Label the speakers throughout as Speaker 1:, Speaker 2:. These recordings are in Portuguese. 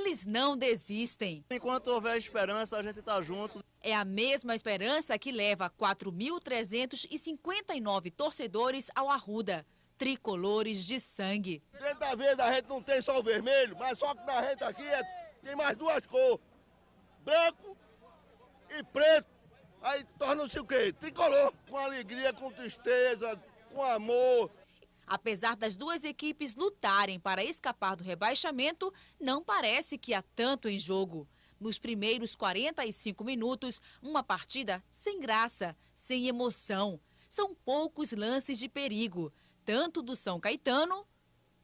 Speaker 1: eles não desistem. Enquanto houver esperança, a gente está junto. É a mesma esperança que leva 4.359 torcedores ao
Speaker 2: Arruda, tricolores de sangue. Tanta vez a gente não tem só o vermelho, mas só que na gente aqui é, tem mais duas cores, branco e preto. Aí torna-se o quê? Tricolor, com alegria, com tristeza, com amor,
Speaker 1: Apesar das duas equipes lutarem para escapar do rebaixamento, não parece que há tanto em jogo. Nos primeiros 45 minutos, uma partida sem graça, sem emoção. São poucos lances de perigo, tanto do São Caetano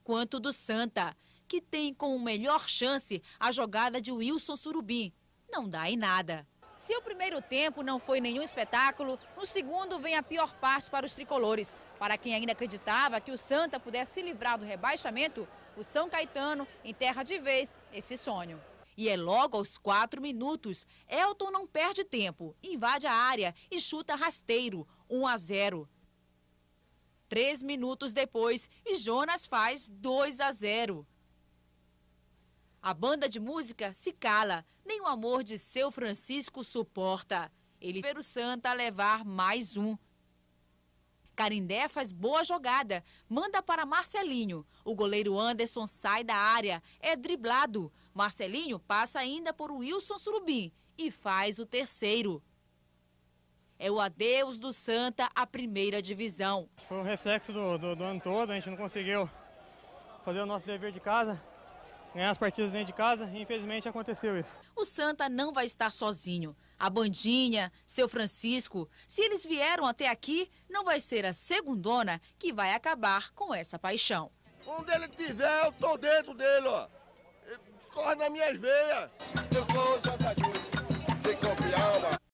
Speaker 1: quanto do Santa, que tem como melhor chance a jogada de Wilson Surubim. Não dá em nada. Se o primeiro tempo não foi nenhum espetáculo, no segundo vem a pior parte para os tricolores. Para quem ainda acreditava que o Santa pudesse se livrar do rebaixamento, o São Caetano enterra de vez esse sonho. E é logo aos quatro minutos. Elton não perde tempo, invade a área e chuta rasteiro, 1 a 0. Três minutos depois, e Jonas faz 2 a 0. A banda de música se cala, nem o amor de seu Francisco suporta. Ele ver o Santa levar mais um. Carindé faz boa jogada, manda para Marcelinho. O goleiro Anderson sai da área, é driblado. Marcelinho passa ainda por Wilson Surubim e faz o terceiro. É o adeus do Santa à primeira divisão. Foi um reflexo do, do, do ano todo, a gente não conseguiu fazer o nosso dever de casa ganhar as partidas dentro de casa e infelizmente aconteceu isso. O Santa não vai estar sozinho. A Bandinha, seu Francisco, se eles vieram até aqui, não vai ser a segundona que vai acabar com essa paixão.
Speaker 2: Onde ele estiver, eu tô dentro dele, ó. Corre nas minhas veias. Eu sou o Santa Cruz, sem copiar,